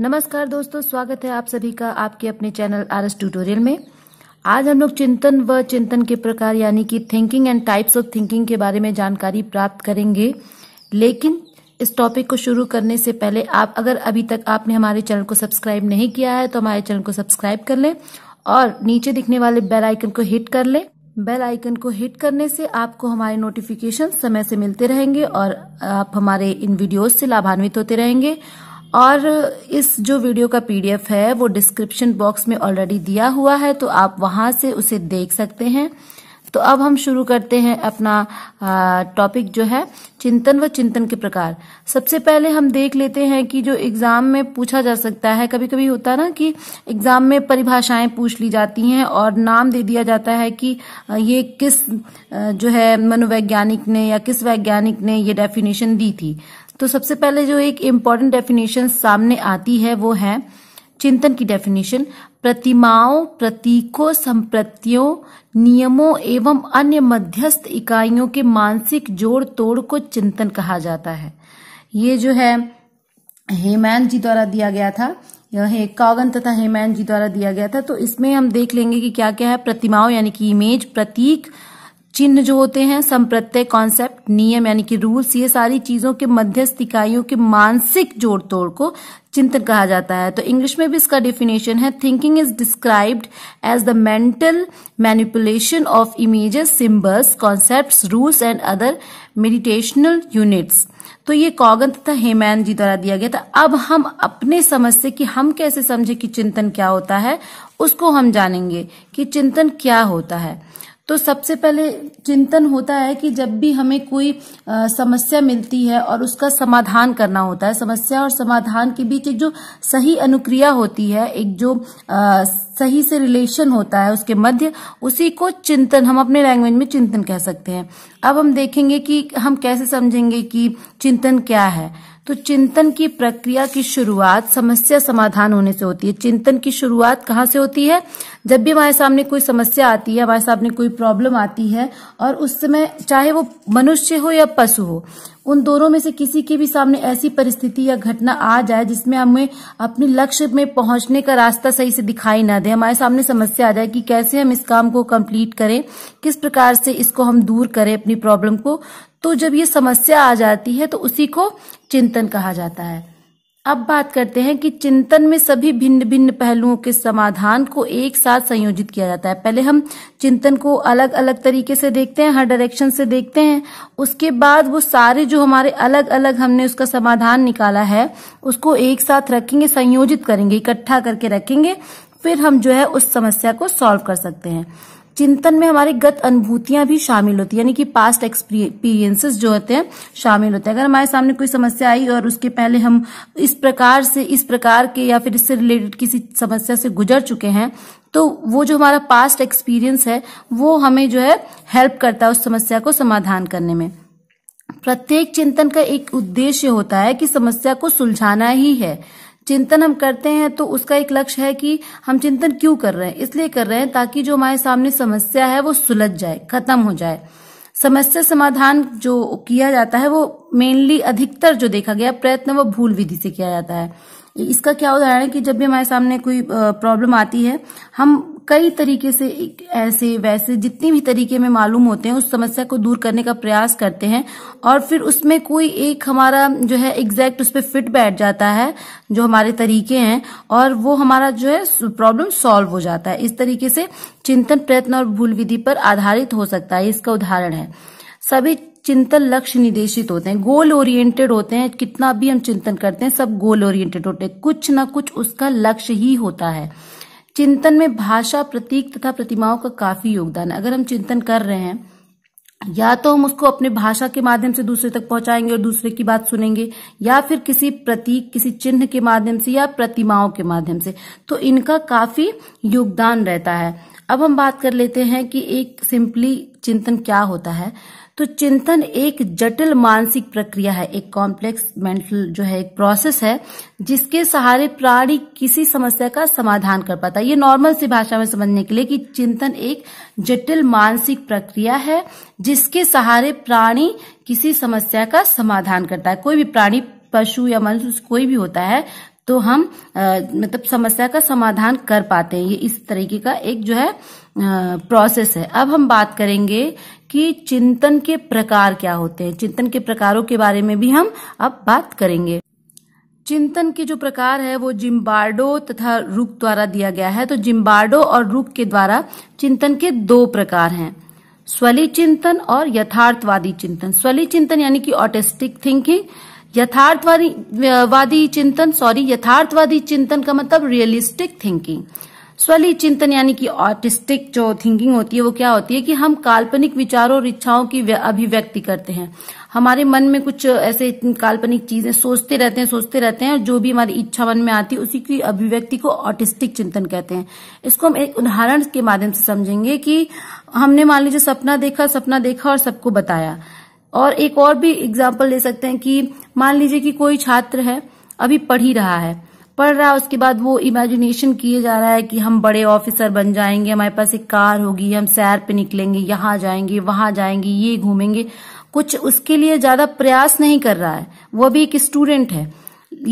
नमस्कार दोस्तों स्वागत है आप सभी का आपके अपने चैनल आर एस ट्यूटोरियल में आज हम लोग चिंतन व चिंतन के प्रकार यानी कि thinking and types of thinking के बारे में जानकारी प्राप्त करेंगे लेकिन इस टॉपिक को शुरू करने से पहले आप अगर अभी तक आपने हमारे चैनल को सब्सक्राइब नहीं किया है तो हमारे चैनल को सब्सक्राइब कर लें और नीचे दिखने वाले बेल आइकन को हिट कर लें बेल आइकन को हिट करने से आपको हमारे नोटिफिकेशन समय से मिलते रहेंगे और आप हमारे इन वीडियोस से लाभान्वित होते रहेंगे और इस जो वीडियो का पीडीएफ है वो डिस्क्रिप्शन बॉक्स में ऑलरेडी दिया हुआ है तो आप वहां से उसे देख सकते हैं तो अब हम शुरू करते हैं अपना टॉपिक जो है चिंतन व चिंतन के प्रकार सबसे पहले हम देख लेते हैं कि जो एग्जाम में पूछा जा सकता है कभी कभी होता है ना कि एग्जाम में परिभाषाएं पूछ ली जाती हैं और नाम दे दिया जाता है कि ये किस जो है मनोवैज्ञानिक ने या किस वैज्ञानिक ने ये डेफिनेशन दी थी तो सबसे पहले जो एक इम्पॉर्टेंट डेफिनेशन सामने आती है वो है चिंतन की डेफिनेशन प्रतिमाओं प्रतीकों संप्रतियों नियमों एवं अन्य मध्यस्थ इकाइयों के मानसिक जोड़ तोड़ को चिंतन कहा जाता है ये जो है हेमैन जी द्वारा दिया गया था यह कागन तथा हेमैन जी द्वारा दिया गया था तो इसमें हम देख लेंगे कि क्या क्या है प्रतिमाओं यानी कि इमेज प्रतीक चिन्ह जो होते हैं संप्रत्यय कॉन्सेप्ट नियम यानी कि रूल्स ये सारी चीजों के मध्यस्थ इकाइयों के मानसिक जोड़ तोड़ को चिंतन कहा जाता है तो इंग्लिश में भी इसका डिफिनेशन है thinking is described as the mental manipulation of images symbols concept rules and other meditational units तो ये कौगन तथा हेमैन जी द्वारा दिया गया था अब हम अपने समझ से कि हम कैसे समझे कि चिंतन क्या होता है उसको हम जानेंगे कि चिंतन क्या होता है तो सबसे पहले चिंतन होता है कि जब भी हमें कोई आ, समस्या मिलती है और उसका समाधान करना होता है समस्या और समाधान के बीच एक जो सही अनुक्रिया होती है एक जो आ, सही से रिलेशन होता है उसके मध्य उसी को चिंतन हम अपने लैंग्वेज में चिंतन कह सकते हैं अब हम देखेंगे कि हम कैसे समझेंगे कि चिंतन क्या है तो चिंतन की प्रक्रिया की शुरुआत समस्या समाधान होने से होती है चिंतन की शुरुआत कहाँ से होती है जब भी हमारे सामने कोई समस्या आती है हमारे सामने कोई प्रॉब्लम आती है और उस समय चाहे वो मनुष्य हो या पशु हो उन दोनों में से किसी के भी सामने ऐसी परिस्थिति या घटना आ जाए जिसमें हमें अपने लक्ष्य में पहुंचने का रास्ता सही से दिखाई ना दे हमारे सामने समस्या आ जाए कि कैसे हम इस काम को कंप्लीट करें किस प्रकार से इसको हम दूर करें अपनी प्रॉब्लम को तो जब ये समस्या आ जाती है तो उसी को चिंतन कहा जाता है अब बात करते हैं कि चिंतन में सभी भिन्न भिन्न पहलुओं के समाधान को एक साथ संयोजित किया जाता है पहले हम चिंतन को अलग अलग तरीके से देखते हैं हर डायरेक्शन से देखते हैं उसके बाद वो सारे जो हमारे अलग अलग हमने उसका समाधान निकाला है उसको एक साथ रखेंगे संयोजित करेंगे इकट्ठा करके रखेंगे फिर हम जो है उस समस्या को सॉल्व कर सकते हैं चिंतन में हमारी गत अनुभूतियां भी शामिल होती है यानी कि पास्ट एक्सपीरियंसेस जो होते हैं शामिल होते हैं अगर हमारे सामने कोई समस्या आई और उसके पहले हम इस प्रकार से इस प्रकार के या फिर इससे रिलेटेड किसी समस्या से गुजर चुके हैं तो वो जो हमारा पास्ट एक्सपीरियंस है वो हमें जो है हेल्प करता है उस समस्या को समाधान करने में प्रत्येक चिंतन का एक उद्देश्य होता है कि समस्या को सुलझाना ही है चिंतन हम करते हैं तो उसका एक लक्ष्य है कि हम चिंतन क्यों कर रहे हैं इसलिए कर रहे हैं ताकि जो हमारे सामने समस्या है वो सुलझ जाए खत्म हो जाए समस्या समाधान जो किया जाता है वो मेनली अधिकतर जो देखा गया प्रयत्न वो भूल विधि से किया जाता है इसका क्या उदाहरण है कि जब भी हमारे सामने कोई प्रॉब्लम आती है हम कई तरीके से ऐसे वैसे जितने भी तरीके में मालूम होते हैं उस समस्या को दूर करने का प्रयास करते हैं और फिर उसमें कोई एक हमारा जो है एग्जैक्ट उस पर फिट बैठ जाता है जो हमारे तरीके हैं और वो हमारा जो है प्रॉब्लम सॉल्व हो जाता है इस तरीके से चिंतन प्रयत्न और भूल विधि पर आधारित हो सकता है इसका उदाहरण है सभी चिंतन लक्ष्य निर्देशित होते हैं गोल ओरिएंटेड होते हैं कितना भी हम चिंतन करते हैं सब गोल ओरिएंटेड होते हैं कुछ ना कुछ उसका लक्ष्य ही होता है चिंतन में भाषा प्रतीक तथा प्रतिमाओं का काफी योगदान है अगर हम चिंतन कर रहे हैं या तो हम उसको अपने भाषा के माध्यम से दूसरे तक पहुंचाएंगे और दूसरे की बात सुनेंगे या फिर किसी प्रतीक किसी चिन्ह के माध्यम से या प्रतिमाओं के माध्यम से तो इनका काफी योगदान रहता है अब हम बात कर लेते हैं कि एक सिंपली चिंतन क्या होता है तो चिंतन एक जटिल मानसिक प्रक्रिया है एक कॉम्प्लेक्स मेंटल जो है एक प्रोसेस है जिसके सहारे प्राणी किसी समस्या का समाधान कर पाता है ये नॉर्मल सी भाषा में समझने के लिए कि चिंतन एक जटिल मानसिक प्रक्रिया है जिसके सहारे प्राणी किसी समस्या का समाधान करता है कोई भी प्राणी पशु या मनुष्य कोई भी होता है तो हम आ, मतलब समस्या का समाधान कर पाते हैं ये इस तरीके का एक जो है आ, प्रोसेस है अब हम बात करेंगे कि चिंतन के प्रकार क्या होते हैं चिंतन के प्रकारों के बारे में भी हम अब बात करेंगे चिंतन के जो प्रकार है वो जिम्बार्डो तथा रुक द्वारा दिया गया है तो जिम्बार्डो और रुक के द्वारा चिंतन के दो प्रकार हैं स्वली चिंतन और यथार्थवादी चिंतन स्वली चिंतन यानी कि ऑटिस्टिक थिंकिंग यथार्थवादी वादी चिंतन सॉरी यथार्थवादी चिंतन का मतलब रियलिस्टिक थिंकिंग स्वली चिंतन यानी कि ऑर्टिस्टिक जो थिंकिंग होती है वो क्या होती है कि हम काल्पनिक विचारों और इच्छाओं की अभिव्यक्ति करते हैं हमारे मन में कुछ ऐसे काल्पनिक चीजें सोचते रहते हैं सोचते रहते हैं जो भी हमारी इच्छा मन में आती है उसी की अभिव्यक्ति को ऑटिस्टिक चिंतन कहते हैं इसको हम एक उदाहरण के माध्यम से समझेंगे कि हमने मान लीजिए सपना देखा सपना देखा और सबको बताया और एक और भी एग्जाम्पल ले सकते हैं कि मान लीजिए कि कोई छात्र है अभी पढ़ ही रहा है पढ़ रहा है उसके बाद वो इमेजिनेशन किए जा रहा है कि हम बड़े ऑफिसर बन जाएंगे हमारे पास एक कार होगी हम सैर पे निकलेंगे यहाँ जाएंगे वहां जाएंगे ये घूमेंगे कुछ उसके लिए ज्यादा प्रयास नहीं कर रहा है वो भी एक स्टूडेंट है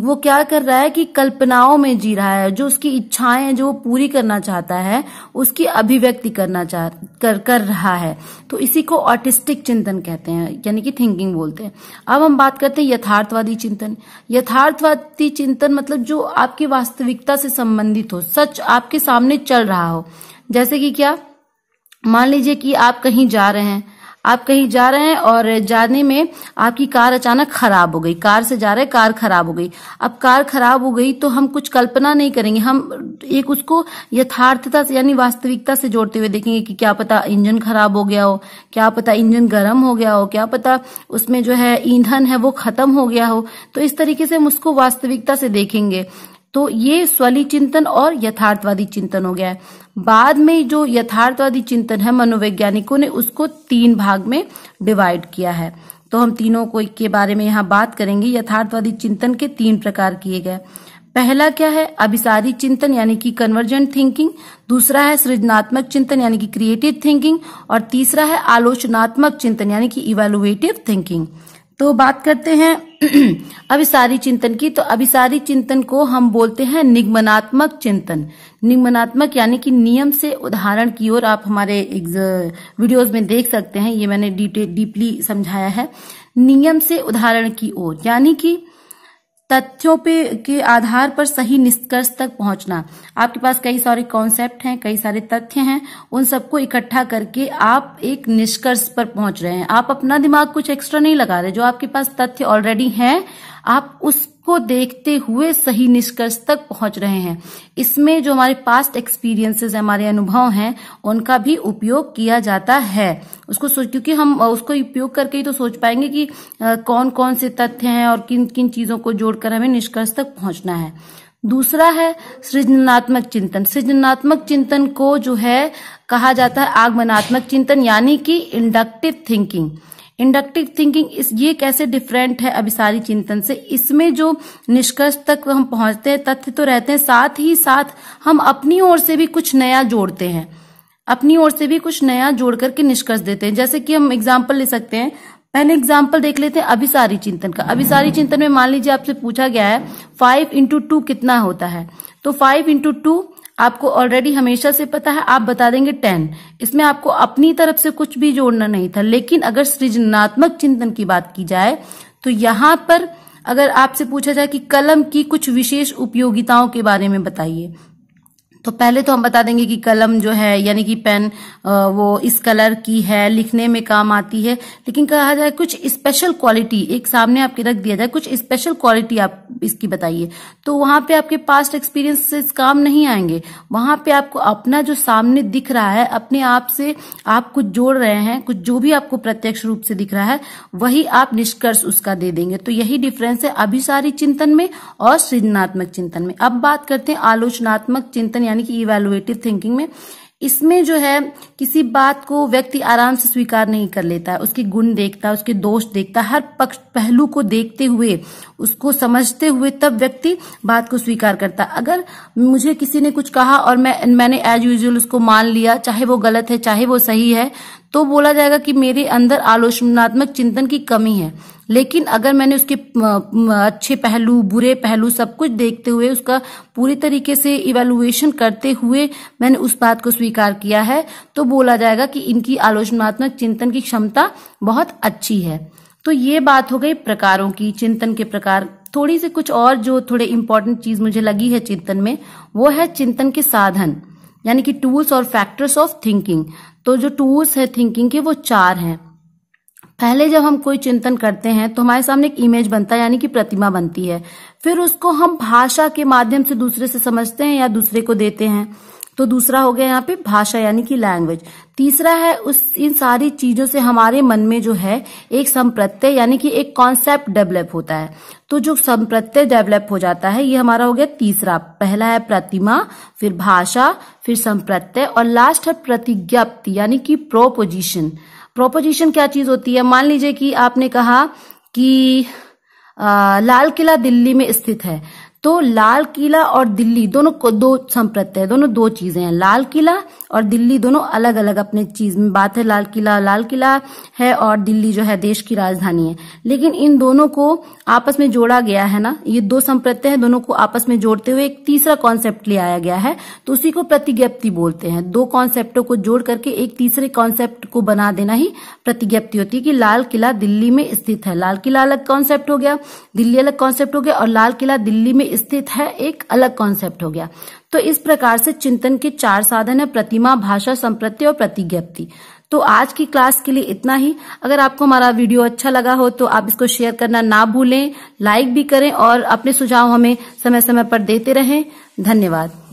वो क्या कर रहा है कि कल्पनाओं में जी रहा है जो उसकी इच्छाएं हैं जो वो पूरी करना चाहता है उसकी अभिव्यक्ति करना चाह कर कर रहा है तो इसी को ऑटिस्टिक चिंतन कहते हैं यानी कि थिंकिंग बोलते हैं अब हम बात करते हैं यथार्थवादी चिंतन यथार्थवादी चिंतन मतलब जो आपकी वास्तविकता से संबंधित हो सच आपके सामने चल रहा हो जैसे कि क्या मान लीजिए कि आप कहीं जा रहे हैं आप कहीं जा रहे हैं और जाने में आपकी कार अचानक खराब हो गई कार से जा रहे कार खराब हो गई अब कार खराब हो गई तो हम कुछ कल्पना नहीं करेंगे हम एक उसको यथार्थता से यानी वास्तविकता से जोड़ते हुए देखेंगे कि क्या पता इंजन खराब हो गया हो क्या पता इंजन गर्म हो गया हो क्या पता उसमें जो है ईंधन है वो खत्म हो गया हो तो इस तरीके से हम उसको वास्तविकता से देखेंगे तो ये स्वली चिंतन और यथार्थवादी चिंतन हो गया है बाद में जो यथार्थवादी चिंतन है मनोवैज्ञानिकों ने उसको तीन भाग में डिवाइड किया है तो हम तीनों को के बारे में यहाँ बात करेंगे यथार्थवादी चिंतन के तीन प्रकार किए गए पहला क्या है अभिसारी चिंतन यानी कि कन्वर्जेंट थिंकिंग दूसरा है सृजनात्मक चिंतन यानी कि क्रिएटिव थिंकिंग और तीसरा है आलोचनात्मक चिंतन यानी कि इवेलुएटिव थिंकिंग तो बात करते हैं अभिसारी चिंतन की तो अभिसारी चिंतन को हम बोलते हैं निगमनात्मक चिंतन निगमनात्मक यानी कि नियम से उदाहरण की ओर आप हमारे वीडियोस में देख सकते हैं ये मैंने डीपली समझाया है नियम से उदाहरण की ओर यानी कि तथ्यों पे के आधार पर सही निष्कर्ष तक पहुंचना आपके पास कई सारे कॉन्सेप्ट हैं कई सारे तथ्य हैं उन सबको इकट्ठा करके आप एक निष्कर्ष पर पहुंच रहे हैं आप अपना दिमाग कुछ एक्स्ट्रा नहीं लगा रहे जो आपके पास तथ्य ऑलरेडी हैं आप उस को देखते हुए सही निष्कर्ष तक पहुंच रहे हैं इसमें जो हमारे पास्ट एक्सपीरियंसेस हमारे अनुभव हैं उनका भी उपयोग किया जाता है उसको सोच क्योंकि हम उसको उपयोग करके ही तो सोच पाएंगे कि कौन कौन से तथ्य हैं और किन किन चीजों को जोड़कर हमें निष्कर्ष तक पहुंचना है दूसरा है सृजनात्मक चिंतन सृजनात्मक चिंतन को जो है कहा जाता है आगमनात्मक चिंतन यानी कि इंडक्टिव थिंकिंग इंडक्टिव थिंकिंग इस ये कैसे डिफरेंट है अभिसारी चिंतन से इसमें जो निष्कर्ष तक हम पहुंचते हैं तथ्य तो रहते हैं साथ ही साथ हम अपनी ओर से भी कुछ नया जोड़ते हैं अपनी ओर से भी कुछ नया जोड़ करके निष्कर्ष देते हैं जैसे कि हम एग्जाम्पल ले सकते हैं पहले एग्जाम्पल देख लेते हैं अभिसारी चिंतन का अभिसारी चिंतन में मान लीजिए आपसे पूछा गया है फाइव इंटू टू कितना होता है तो फाइव इंटू टू आपको ऑलरेडी हमेशा से पता है आप बता देंगे टेन इसमें आपको अपनी तरफ से कुछ भी जोड़ना नहीं था लेकिन अगर सृजनात्मक चिंतन की बात की जाए तो यहाँ पर अगर आपसे पूछा जाए कि कलम की कुछ विशेष उपयोगिताओं के बारे में बताइए तो पहले तो हम बता देंगे कि कलम जो है यानी कि पेन वो इस कलर की है लिखने में काम आती है लेकिन कहा जाए कुछ स्पेशल क्वालिटी एक सामने आपके रख दिया जाए कुछ स्पेशल क्वालिटी आप इसकी बताइए तो वहां पे आपके पास्ट एक्सपीरियंस से काम नहीं आएंगे वहां पे आपको अपना जो सामने दिख रहा है अपने आप से आप कुछ जोड़ रहे हैं कुछ जो भी आपको प्रत्यक्ष रूप से दिख रहा है वही आप निष्कर्ष उसका दे देंगे तो यही डिफरेंस है अभिसारी चिंतन में और सृजनात्मक चिंतन में अब बात करते हैं आलोचनात्मक चिंतन यानी यानी कि इवेलुएटिव थिंकिंग में इसमें जो है किसी बात को व्यक्ति आराम से स्वीकार नहीं कर लेता है उसके गुण देखता है उसके दोष देखता है हर पक्ष पहलू को देखते हुए उसको समझते हुए तब व्यक्ति बात को स्वीकार करता है अगर मुझे किसी ने कुछ कहा और मैं मैंने एज यूजल उसको मान लिया चाहे वो गलत है चाहे वो सही है तो बोला जाएगा कि मेरे अंदर आलोचनात्मक चिंतन की कमी है लेकिन अगर मैंने उसके अच्छे पहलू बुरे पहलू सब कुछ देखते हुए उसका पूरी तरीके से इवेलुएशन करते हुए मैंने उस बात को स्वीकार किया है तो बोला जाएगा कि इनकी आलोचनात्मक चिंतन की क्षमता बहुत अच्छी है तो ये बात हो गई प्रकारों की चिंतन के प्रकार थोड़ी सी कुछ और जो थोड़े इम्पोर्टेंट चीज मुझे लगी है चिंतन में वो है चिंतन के साधन यानी कि टूल्स और फैक्टर्स ऑफ थिंकिंग तो जो टूल्स है थिंकिंग के वो चार हैं पहले जब हम कोई चिंतन करते हैं तो हमारे सामने एक इमेज बनता है यानी कि प्रतिमा बनती है फिर उसको हम भाषा के माध्यम से दूसरे से समझते हैं या दूसरे को देते हैं तो दूसरा हो गया यहाँ पे भाषा यानी कि लैंग्वेज तीसरा है उस इन सारी चीजों से हमारे मन में जो है एक संप्रत्यय यानी कि एक कॉन्सेप्ट डेवलप होता है तो जो संप्रत्यय डेवलप हो जाता है ये हमारा हो गया तीसरा पहला है प्रतिमा फिर भाषा फिर संप्रत्यय और लास्ट है प्रतिज्ञप्ति यानी कि प्रोपोजिशन प्रोपोजिशन क्या चीज होती है मान लीजिए कि आपने कहा कि आ, लाल किला दिल्ली में स्थित है तो लाल किला और दिल्ली दोनों दो है दोनों दो चीजें हैं लाल किला और दिल्ली दोनों अलग अलग अपने चीज में बात है लाल किला लाल किला है और दिल्ली जो है देश की राजधानी है लेकिन इन दोनों को आपस में जोड़ा गया है ना ये दो संप्रत है दोनों को आपस में जोड़ते हुए एक तीसरा कॉन्सेप्ट ले आया गया है तो उसी को प्रतिज्ञप्ति बोलते हैं दो कॉन्सेप्टों को जोड़ करके एक तीसरे कॉन्सेप्ट को बना देना ही प्रतिज्ञप्ति होती है कि लाल किला दिल्ली में स्थित है लाल किला अलग कॉन्सेप्ट हो गया दिल्ली अलग कॉन्सेप्ट हो गया और लाल किला दिल्ली में स्थित है एक अलग कॉन्सेप्ट हो गया तो इस प्रकार से चिंतन के चार साधन है प्रतिमा भाषा संप्रत्य और प्रतिज्ञप्ति तो आज की क्लास के लिए इतना ही अगर आपको हमारा वीडियो अच्छा लगा हो तो आप इसको शेयर करना ना भूलें लाइक भी करें और अपने सुझाव हमें समय समय पर देते रहें धन्यवाद